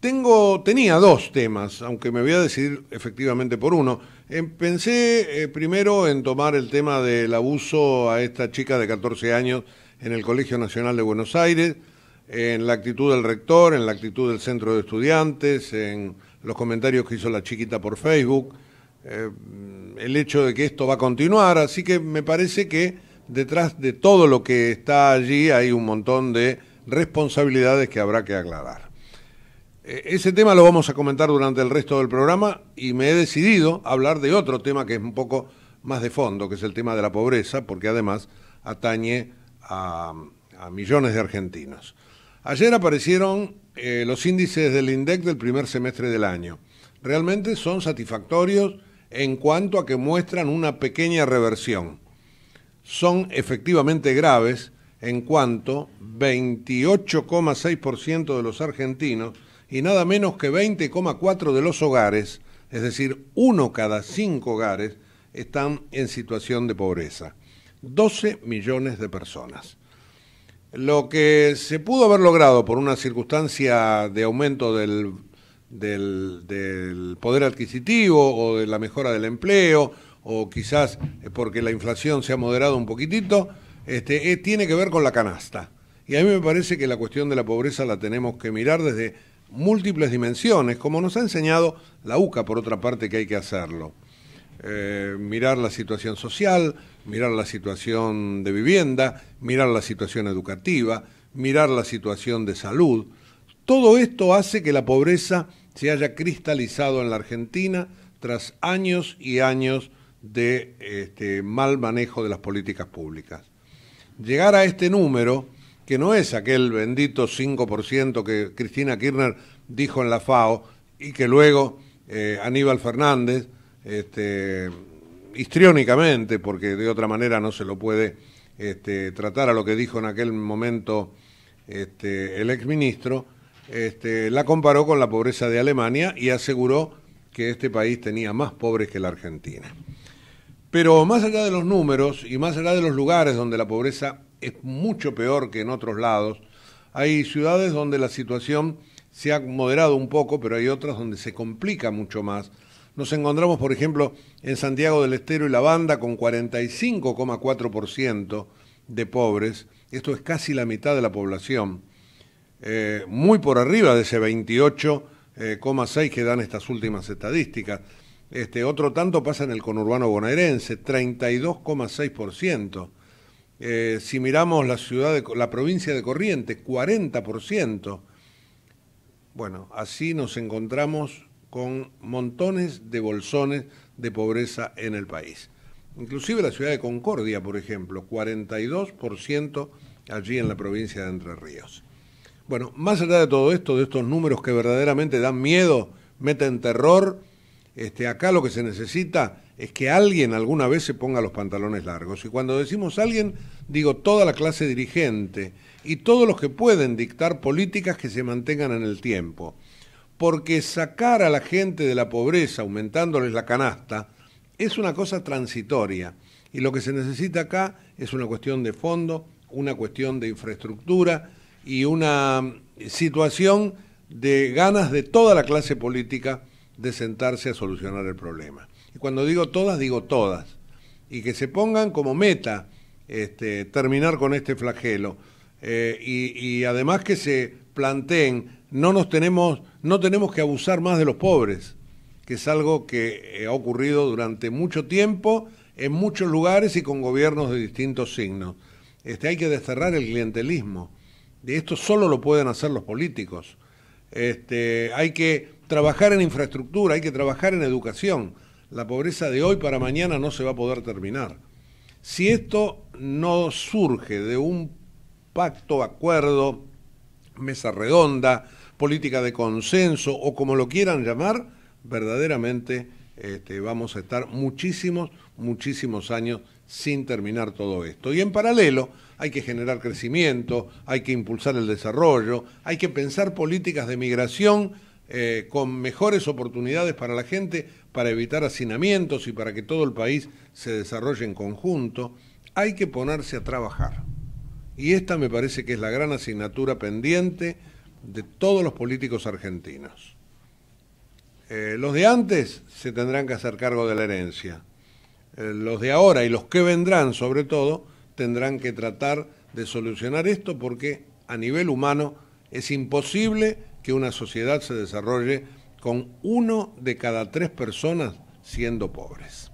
Tengo, tenía dos temas, aunque me voy a decidir efectivamente por uno. Em, pensé eh, primero en tomar el tema del abuso a esta chica de 14 años en el Colegio Nacional de Buenos Aires, en la actitud del rector, en la actitud del centro de estudiantes, en los comentarios que hizo la chiquita por Facebook, eh, el hecho de que esto va a continuar, así que me parece que detrás de todo lo que está allí hay un montón de responsabilidades que habrá que aclarar. Eh, ese tema lo vamos a comentar durante el resto del programa y me he decidido a hablar de otro tema que es un poco más de fondo, que es el tema de la pobreza, porque además atañe a, millones de argentinos. Ayer aparecieron eh, los índices del INDEC del primer semestre del año. Realmente son satisfactorios en cuanto a que muestran una pequeña reversión. Son efectivamente graves en cuanto 28,6% de los argentinos y nada menos que 20,4 de los hogares, es decir, uno cada cinco hogares, están en situación de pobreza. 12 millones de personas. Lo que se pudo haber logrado por una circunstancia de aumento del, del, poder adquisitivo o de la mejora del empleo, o quizás porque la inflación se ha moderado un poquitito, este, eh, tiene que ver con la canasta. Y a mí me parece que la cuestión de la pobreza la tenemos que mirar desde múltiples dimensiones, como nos ha enseñado la UCA, por otra parte, que hay que hacerlo. Eh, mirar la situación social, mirar la situación de vivienda, mirar la situación educativa, mirar la situación de salud. Todo esto hace que la pobreza se haya cristalizado en la Argentina tras años y años de este, mal manejo de las políticas públicas. Llegar a este número que no es aquel bendito 5% que Cristina Kirchner dijo en la FAO y que luego eh, Aníbal Fernández, este, histriónicamente, porque de otra manera no se lo puede este, tratar a lo que dijo en aquel momento este, el exministro, este, la comparó con la pobreza de Alemania y aseguró que este país tenía más pobres que la Argentina. Pero más allá de los números y más allá de los lugares donde la pobreza es mucho peor que en otros lados. Hay ciudades donde la situación se ha moderado un poco, pero hay otras donde se complica mucho más. Nos encontramos, por ejemplo, en Santiago del Estero y La Banda con 45,4% de pobres. Esto es casi la mitad de la población. Eh, muy por arriba de ese 28,6 eh, que dan estas últimas estadísticas. Este, otro tanto pasa en el conurbano bonaerense, 32,6%. Eh, si miramos la ciudad, de, la provincia de Corrientes, 40%. Bueno, así nos encontramos con montones de bolsones de pobreza en el país. Inclusive la ciudad de Concordia, por ejemplo, 42% allí en la provincia de Entre Ríos. Bueno, más allá de todo esto, de estos números que verdaderamente dan miedo, meten terror, este, acá lo que se necesita es que alguien alguna vez se ponga los pantalones largos. Y cuando decimos alguien, digo toda la clase dirigente y todos los que pueden dictar políticas que se mantengan en el tiempo. Porque sacar a la gente de la pobreza aumentándoles la canasta es una cosa transitoria. Y lo que se necesita acá es una cuestión de fondo, una cuestión de infraestructura y una mm, situación de ganas de toda la clase política de sentarse a solucionar el problema. Y cuando digo todas, digo todas. Y que se pongan como meta este, terminar con este flagelo. Eh, y, además que se planteen, no nos tenemos, no tenemos que abusar más de los pobres, que es algo que eh, ha ocurrido durante mucho tiempo, en muchos lugares y con gobiernos de distintos signos. Este, hay que desterrar el clientelismo. De esto solo lo pueden hacer los políticos. Este, hay que trabajar en infraestructura, hay que trabajar en educación la pobreza de hoy para mañana no se va a poder terminar. Si esto no surge de un pacto, acuerdo, mesa redonda, política de consenso o como lo quieran llamar, verdaderamente este, vamos a estar muchísimos, muchísimos años sin terminar todo esto. Y en paralelo hay que generar crecimiento, hay que impulsar el desarrollo, hay que pensar políticas de migración eh, con mejores oportunidades para la gente, para evitar hacinamientos y para que todo el país se desarrolle en conjunto, hay que ponerse a trabajar. Y esta me parece que es la gran asignatura pendiente de todos los políticos argentinos. Eh, los de antes se tendrán que hacer cargo de la herencia. Eh, los de ahora y los que vendrán, sobre todo, tendrán que tratar de solucionar esto porque a nivel humano es imposible que una sociedad se desarrolle con uno de cada tres personas siendo pobres.